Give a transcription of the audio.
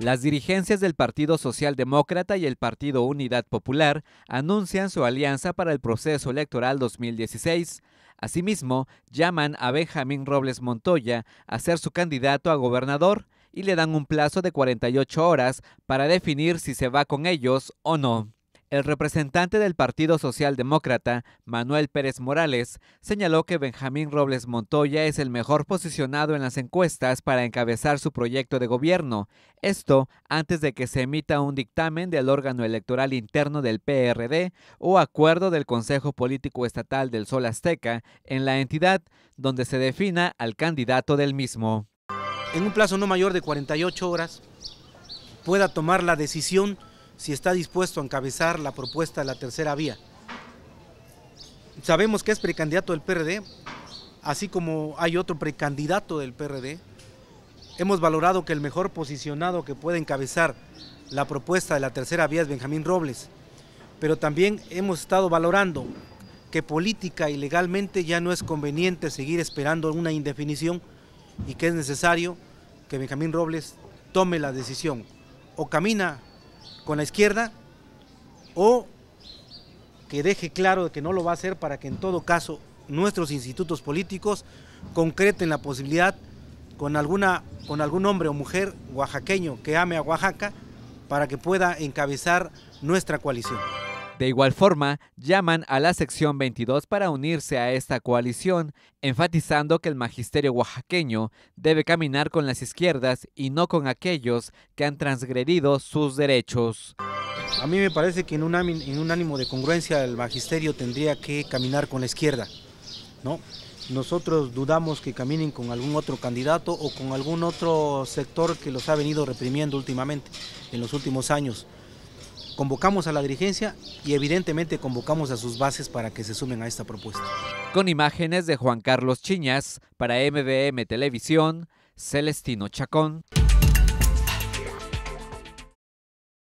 Las dirigencias del Partido Socialdemócrata y el Partido Unidad Popular anuncian su alianza para el proceso electoral 2016. Asimismo, llaman a Benjamín Robles Montoya a ser su candidato a gobernador y le dan un plazo de 48 horas para definir si se va con ellos o no. El representante del Partido Socialdemócrata, Manuel Pérez Morales, señaló que Benjamín Robles Montoya es el mejor posicionado en las encuestas para encabezar su proyecto de gobierno, esto antes de que se emita un dictamen del órgano electoral interno del PRD o acuerdo del Consejo Político Estatal del Sol Azteca en la entidad donde se defina al candidato del mismo. En un plazo no mayor de 48 horas pueda tomar la decisión si está dispuesto a encabezar la propuesta de la tercera vía. Sabemos que es precandidato del PRD, así como hay otro precandidato del PRD. Hemos valorado que el mejor posicionado que puede encabezar la propuesta de la tercera vía es Benjamín Robles, pero también hemos estado valorando que política y legalmente ya no es conveniente seguir esperando una indefinición y que es necesario que Benjamín Robles tome la decisión. O camina con la izquierda o que deje claro que no lo va a hacer para que en todo caso nuestros institutos políticos concreten la posibilidad con, alguna, con algún hombre o mujer oaxaqueño que ame a Oaxaca para que pueda encabezar nuestra coalición. De igual forma, llaman a la sección 22 para unirse a esta coalición, enfatizando que el magisterio oaxaqueño debe caminar con las izquierdas y no con aquellos que han transgredido sus derechos. A mí me parece que en un, en un ánimo de congruencia el magisterio tendría que caminar con la izquierda, ¿no? Nosotros dudamos que caminen con algún otro candidato o con algún otro sector que los ha venido reprimiendo últimamente, en los últimos años. Convocamos a la dirigencia y evidentemente convocamos a sus bases para que se sumen a esta propuesta. Con imágenes de Juan Carlos Chiñas para MBM Televisión, Celestino Chacón.